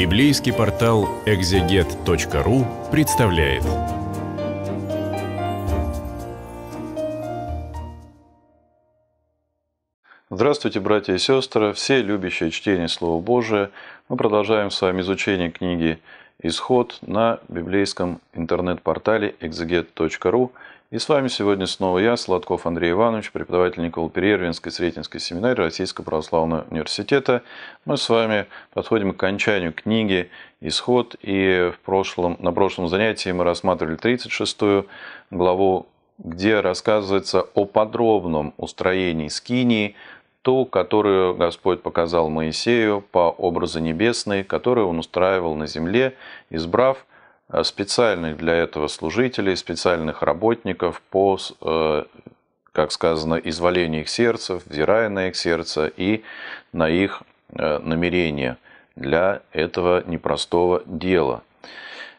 Библейский портал экзегет.ру представляет. Здравствуйте, братья и сестры, все любящие чтение Слова Божия. Мы продолжаем с вами изучение книги «Исход» на библейском интернет-портале экзегет.ру и с вами сегодня снова я, Сладков Андрей Иванович, преподаватель Никол Перервинской Сретенской семинарии Российского православного университета. Мы с вами подходим к окончанию книги «Исход», и в прошлом, на прошлом занятии мы рассматривали 36 главу, где рассказывается о подробном устроении скинии, ту, которую Господь показал Моисею по образу небесной, которую он устраивал на земле, избрав – Э, специальных для этого служителей, специальных работников по, э, как сказано, изволению их сердца, взирая на их сердце и на их э, намерения для этого непростого дела.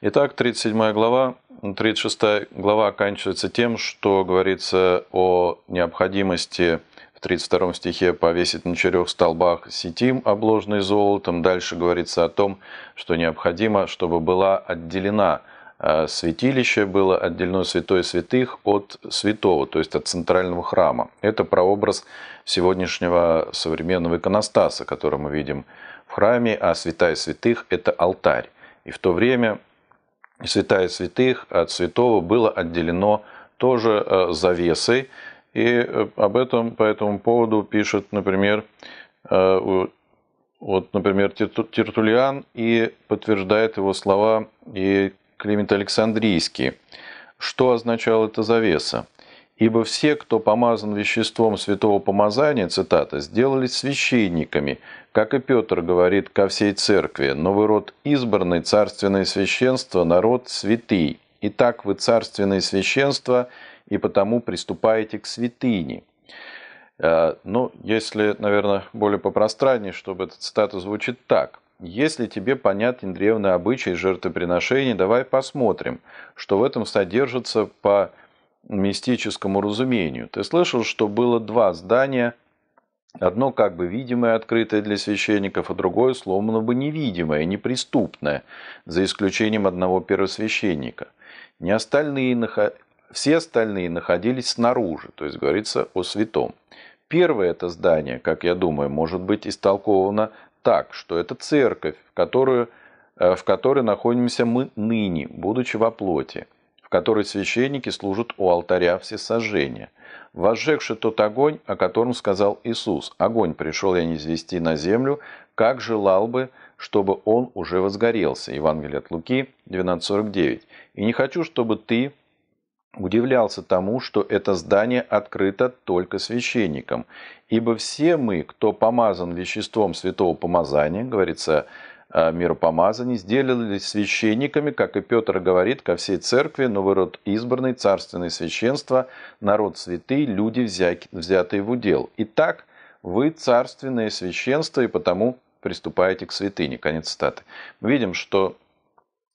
Итак, 37 глава, 36 глава оканчивается тем, что говорится о необходимости в 32 стихе «повесить на четырех столбах сетим, обложенный золотом». Дальше говорится о том, что необходимо, чтобы была отделена э, святилище было отделено святое святых от святого, то есть от центрального храма. Это прообраз сегодняшнего современного иконостаса, который мы видим в храме, а святая святых – это алтарь. И в то время святая святых от святого было отделено тоже э, завесой, и э, об этом, по этому поводу пишет, например, э, вот, например, Тертулиан и подтверждает его слова и Климент Александрийский. Что означала эта завеса? «Ибо все, кто помазан веществом святого помазания, цитата, сделались священниками, как и Петр говорит ко всей церкви, но вы род избранный, царственное священство, народ святый. Итак, вы царственное священство – и потому приступаете к святыне. Э, Но ну, если, наверное, более попространнее, чтобы этот статус звучит так. Если тебе понятен древний обычай жертвоприношений, давай посмотрим, что в этом содержится по мистическому разумению. Ты слышал, что было два здания, одно как бы видимое, открытое для священников, а другое словно бы невидимое, неприступное, за исключением одного первосвященника. Не остальные все остальные находились снаружи, то есть говорится о святом. Первое это здание, как я думаю, может быть истолковано так, что это церковь, в, которую, э, в которой находимся мы ныне, будучи во плоти, в которой священники служат у алтаря всесожжения, возжегший тот огонь, о котором сказал Иисус. Огонь пришел я не извести на землю, как желал бы, чтобы он уже возгорелся. Евангелие от Луки 12.49. И не хочу, чтобы ты, удивлялся тому, что это здание открыто только священникам, ибо все мы, кто помазан веществом святого помазания, говорится, э, миропомазание, сделались священниками, как и Петр говорит, ко всей церкви, но род избранный, царственное священство, народ святый, люди, взятые в удел. Итак, вы царственное священство, и потому приступаете к святыне. Конец цитаты. Мы видим, что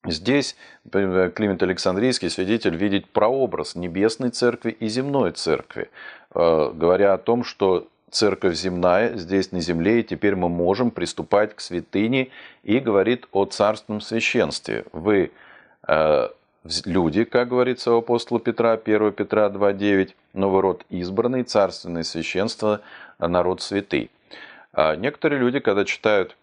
Здесь Климент Александрийский свидетель видит прообраз небесной церкви и земной церкви, э, говоря о том, что церковь земная здесь на земле, и теперь мы можем приступать к святыне, и говорит о царственном священстве. Вы э, люди, как говорится у апостола Петра, 1 Петра 2.9, новый род избранный, царственное священство, народ святый. А некоторые люди, когда читают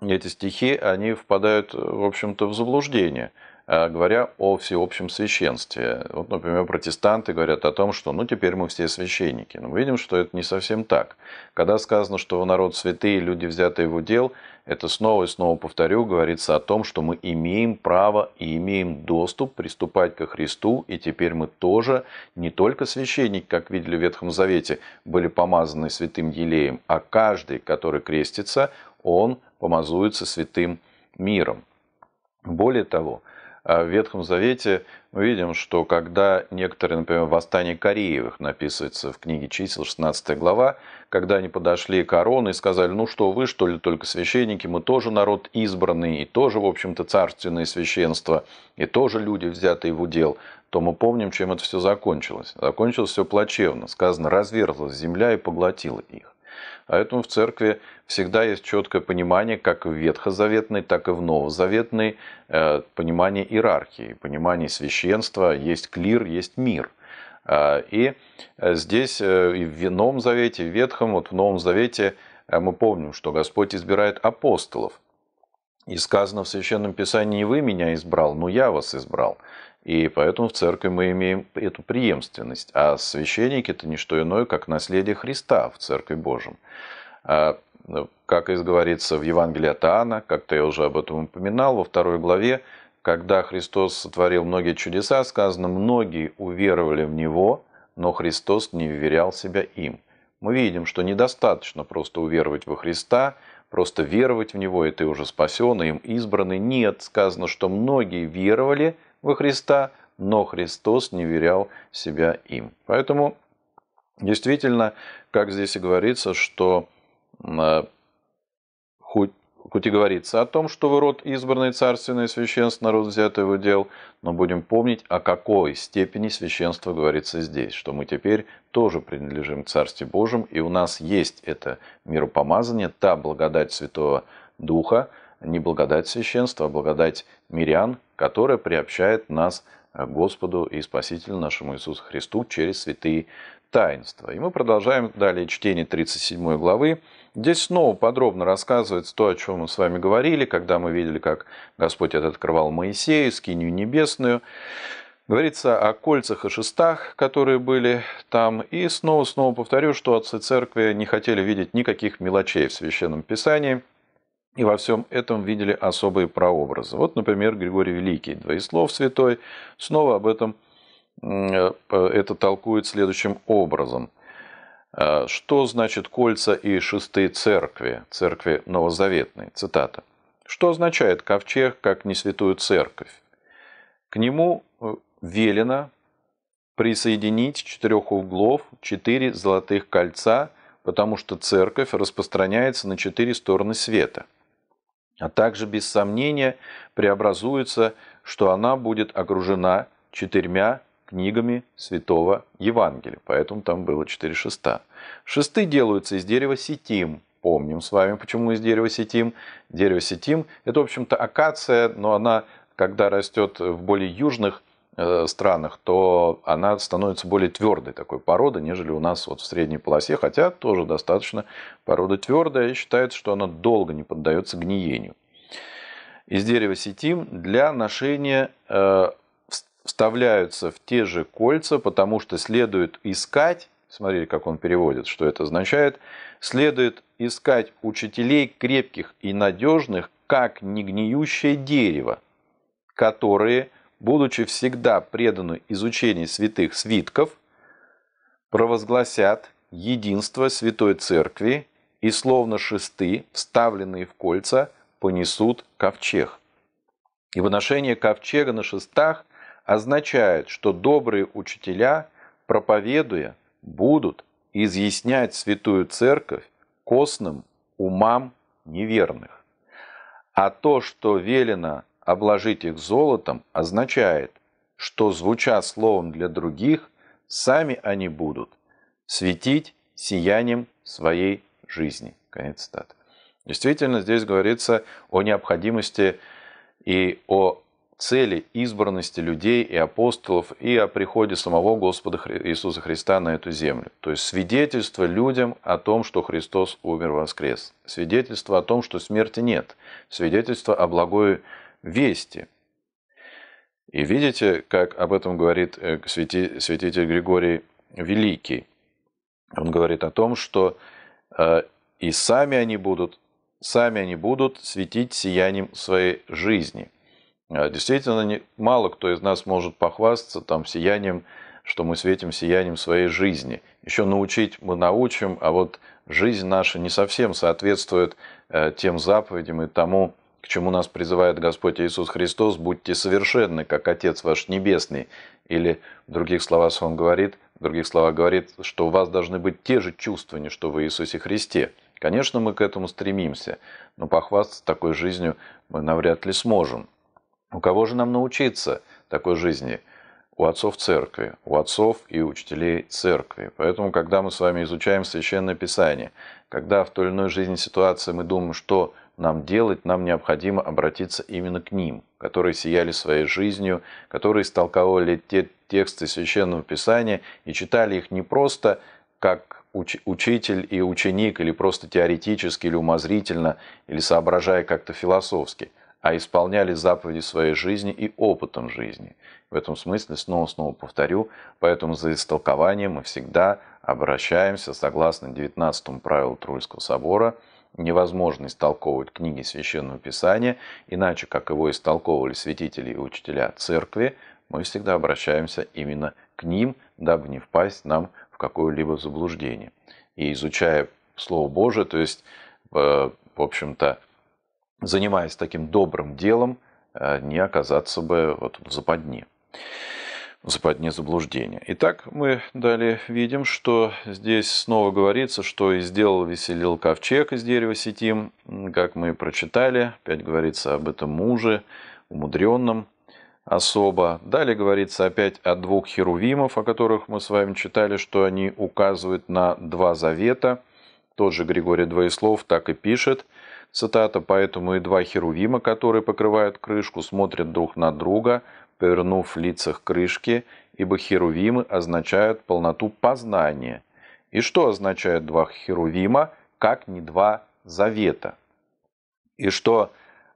эти стихи, они впадают, э, в общем-то, в заблуждение э, говоря о всеобщем священстве. Вот, например, протестанты говорят о том, что ну теперь мы все священники. Но мы видим, что это не совсем так. Когда сказано, что народ святые, люди взятые в удел, это снова и снова повторю, говорится о том, что мы имеем право и имеем доступ приступать ко Христу, и теперь мы тоже не только священники, как видели в Ветхом Завете, были помазаны святым елеем, а каждый, который крестится, он помазуется святым миром. Более того, э, в Ветхом Завете мы видим, что когда некоторые, например, восстание Кореевых написывается в книге чисел, 16 глава, когда они подошли к Арону и сказали, ну что вы, что ли, только священники, мы тоже народ избранный, и тоже, в общем-то, царственное священство, и тоже люди, взятые в удел, то мы помним, чем это все закончилось. Закончилось все плачевно. Сказано, разверзлась земля и поглотила их. Поэтому а в церкви всегда есть четкое понимание как в ветхозаветной, так и в новозаветной, э, понимание иерархии, понимание священства, есть клир, есть мир. А, и э, здесь э, и в Новом Завете, в Ветхом, вот в Новом Завете мы помним, что Господь избирает апостолов. И сказано в Священном Писании, не вы меня избрал, но я вас избрал. И поэтому в церкви мы имеем эту преемственность. А священники – это не что иное, как наследие Христа в Церкви Божьем. А, ну, как и говорится в Евангелии от Иоанна, как-то я уже об этом упоминал, во второй главе, когда Христос сотворил многие чудеса, сказано, многие уверовали в Него, но Христос не вверял себя им. Мы видим, что недостаточно просто уверовать во Христа, просто веровать в Него, и ты уже спасен, и им избранный. Нет, сказано, что многие веровали, во Христа, но Христос не верял себя им. Поэтому действительно, как здесь и говорится, что э, хоть хоть и говорится о том, что вы род избранный, царственный, священств народ взятый в удел, но будем помнить, о какой степени священства говорится здесь, что мы теперь тоже принадлежим к Царстве Божьему, и у нас есть это миропомазание, та благодать Святого Духа, не благодать священства, а благодать мирян, которая приобщает нас э, к Господу и Спасителю нашему Иисусу Христу через святые таинства. И мы продолжаем далее чтение 37 главы. Здесь снова подробно рассказывается то, о чем мы с вами говорили, когда мы видели, как Господь это открывал Моисею, скинию небесную. Говорится о кольцах и шестах, которые были там. И снова-снова повторю, что отцы церкви не хотели видеть никаких мелочей в Священном Писании – и во всем этом видели особые прообразы. Вот, например, Григорий Великий, двоеслов святой, снова об этом э, это толкует следующим образом. «Э, что значит кольца и шестые церкви, церкви новозаветной? Цитата. Что означает ковчег, как не святую церковь? К нему э, велено присоединить четырех углов четыре золотых кольца, потому что церковь распространяется на четыре стороны света – а также, без сомнения, преобразуется, что она будет окружена четырьмя книгами Святого Евангелия. Поэтому там было четыре шеста. Шесты делаются из дерева сетим. Помним с вами, почему из дерева сетим. Дерево сетим – это, в общем-то, акация, но она, когда растет в более южных Э, странах, то она становится более твердой такой породы, нежели у нас вот в средней полосе, хотя тоже достаточно порода твердая и считается, что она долго не поддается гниению. Из дерева сетим для ношения э, вставляются в те же кольца, потому что следует искать, смотрите, как он переводит, что это означает, следует искать учителей крепких и надежных, как негниющее дерево, которые – будучи всегда преданы изучению святых свитков, провозгласят единство Святой Церкви и словно шесты, вставленные в кольца, понесут ковчег. И выношение ковчега на шестах означает, что добрые учителя, проповедуя, будут изъяснять Святую Церковь костным умам неверных. А то, что велено обложить их золотом означает, что, звуча словом для других, сами они будут светить сиянием своей жизни. Конец цитаты. Действительно, здесь говорится о необходимости и о цели избранности людей и апостолов, и о приходе самого Господа Иисуса Христа на эту землю. То есть свидетельство людям о том, что Христос умер воскрес. Свидетельство о том, что смерти нет. Свидетельство о благой вести. И видите, как об этом говорит э, святи, святитель Григорий Великий. Он говорит о том, что э, и сами они будут, сами они будут светить сиянием своей жизни. А действительно, мало кто из нас может похвастаться там сиянием, что мы светим сиянием своей жизни. Еще научить мы научим, а вот жизнь наша не совсем соответствует э, тем заповедям и тому, к чему нас призывает Господь Иисус Христос, будьте совершенны, как Отец ваш Небесный. Или в других словах он говорит, в других словах говорит, что у вас должны быть те же чувства, не что в Иисусе Христе. Конечно, мы к этому стремимся, но похвастаться такой жизнью мы навряд ли сможем. У кого же нам научиться такой жизни? У отцов церкви, у отцов и учителей церкви. Поэтому, когда мы с вами изучаем Священное Писание, когда в той или иной жизненной ситуации мы думаем, что нам делать, нам необходимо обратиться именно к ним, которые сияли своей жизнью, которые истолковали те тексты Священного Писания и читали их не просто как уч учитель и ученик, или просто теоретически, или умозрительно, или соображая как-то философски, а исполняли заповеди своей жизни и опытом жизни. В этом смысле, снова-снова повторю, поэтому за истолкованием мы всегда обращаемся, согласно 19 правилу Трульского собора – невозможно истолковывать книги Священного Писания, иначе как его истолковывали святители и учителя церкви, мы всегда обращаемся именно к ним, дабы не впасть нам в какое-либо заблуждение. И изучая Слово Божие, то есть, э, в общем-то, занимаясь таким добрым делом, э, не оказаться бы вот в западне западне заблуждения. Итак, мы далее видим, что здесь снова говорится, что и сделал веселил ковчег из дерева сетим, как мы прочитали, опять говорится об этом муже, умудренном особо. Далее говорится опять о двух херувимов, о которых мы с вами читали, что они указывают на два завета. Тот же Григорий Двоеслов так и пишет, цитата, «Поэтому и два херувима, которые покрывают крышку, смотрят друг на друга, повернув в лицах крышки, ибо херувимы означают полноту познания. И что означает два херувима, как не два завета? И что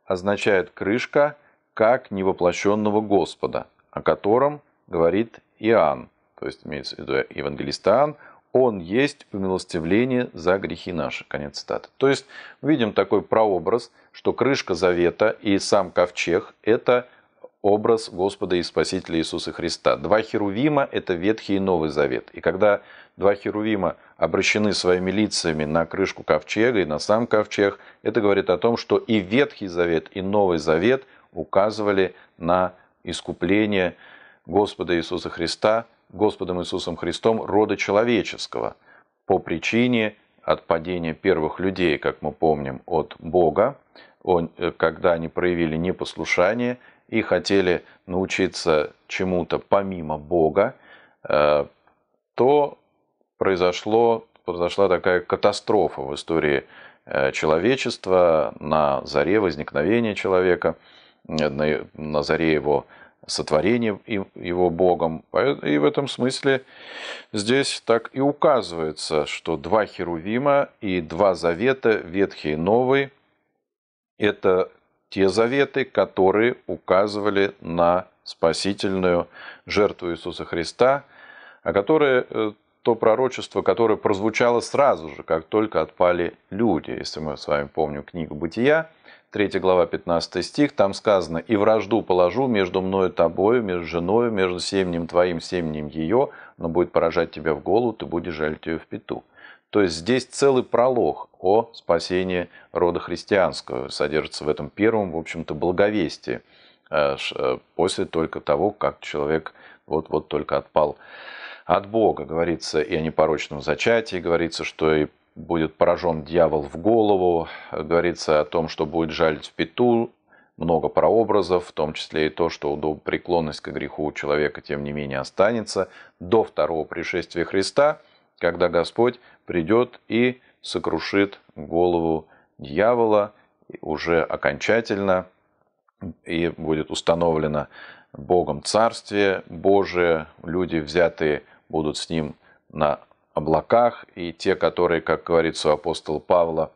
означает крышка, как невоплощенного Господа, о котором говорит Иоанн, то есть имеется в виду евангелист Иоанн, он есть умилостивление за грехи наши. Конец цитаты. То есть, видим такой прообраз, что крышка завета и сам ковчег – это образ Господа и Спасителя Иисуса Христа. Два херувима – это Ветхий и Новый Завет. И когда два херувима обращены своими лицами на крышку ковчега и на сам ковчег, это говорит о том, что и Ветхий Завет, и Новый Завет указывали на искупление Господа Иисуса Христа, Господом Иисусом Христом рода человеческого по причине отпадения первых людей, как мы помним, от Бога, он, э, когда они проявили непослушание, и хотели научиться чему-то помимо Бога, э, то произошло, произошла такая катастрофа в истории э, человечества на заре возникновения человека, э, на заре его сотворения его Богом. И в этом смысле здесь так и указывается, что два Херувима и два Завета, Ветхий и Новый, это те заветы, которые указывали на спасительную жертву Иисуса Христа, а которые э, то пророчество, которое прозвучало сразу же, как только отпали люди. Если мы с вами помним книгу «Бытия», 3 глава, 15 стих, там сказано «И вражду положу между мною тобою, между женою, между семенем твоим, семенем ее, но будет поражать тебя в голову, ты будешь жалить ее в пету». То есть здесь целый пролог о спасении рода христианского содержится в этом первом, в общем-то, благовестии э, э, после только того, как человек вот-вот только отпал от Бога. Говорится и о непорочном зачатии, говорится, что и будет поражен дьявол в голову, говорится о том, что будет жалить в пету, много прообразов, в том числе и то, что преклонность к греху у человека, тем не менее, останется до второго пришествия Христа – когда Господь придет и сокрушит голову дьявола уже окончательно, и будет установлено Богом Царствие Божие, люди взятые будут с Ним на облаках, и те, которые, как говорится у апостола Павла,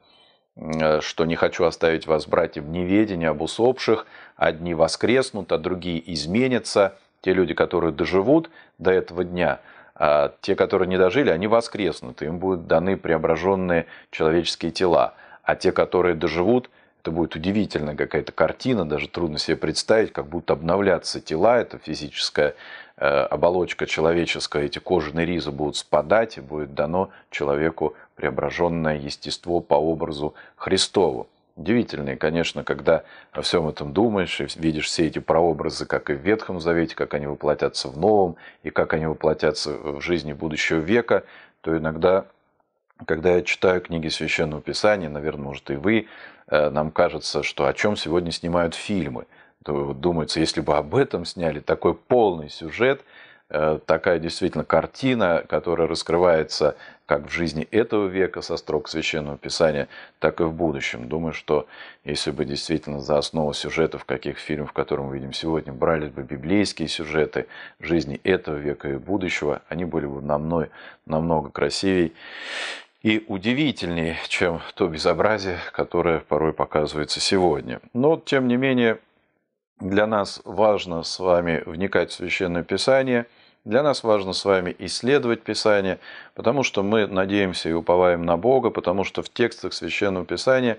э, что не хочу оставить вас, братья, в неведении об усопших, одни воскреснут, а другие изменятся, те люди, которые доживут до этого дня – а те, которые не дожили, они воскреснут, им будут даны преображенные человеческие тела. А те, которые доживут, это будет удивительно, какая-то картина, даже трудно себе представить, как будут обновляться тела, это физическая э, оболочка человеческая, эти кожаные ризы будут спадать, и будет дано человеку преображенное естество по образу Христову. Удивительно, конечно, когда о всем этом думаешь и видишь все эти прообразы, как и в Ветхом Завете, как они воплотятся в Новом, и как они воплотятся в жизни будущего века, то иногда, когда я читаю книги Священного Писания, наверное, может и вы, э, нам кажется, что о чем сегодня снимают фильмы. То думается, если бы об этом сняли такой полный сюжет – Э, такая действительно картина, которая раскрывается как в жизни этого века со строк Священного Писания, так и в будущем. Думаю, что если бы действительно за основу сюжетов каких фильмов, в котором мы видим сегодня, брались бы библейские сюжеты жизни этого века и будущего, они были бы намного, намного красивее и удивительнее, чем то безобразие, которое порой показывается сегодня. Но, тем не менее, для нас важно с вами вникать в Священное Писание – для нас важно с вами исследовать Писание, потому что мы надеемся и уповаем на Бога, потому что в текстах Священного Писания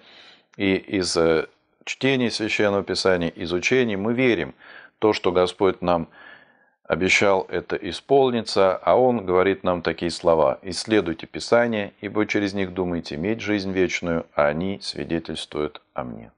и из э, чтений Священного Писания, изучений мы верим. То, что Господь нам обещал, это исполнится, а Он говорит нам такие слова. «Исследуйте Писание, ибо через них думаете иметь жизнь вечную, а они свидетельствуют о мне».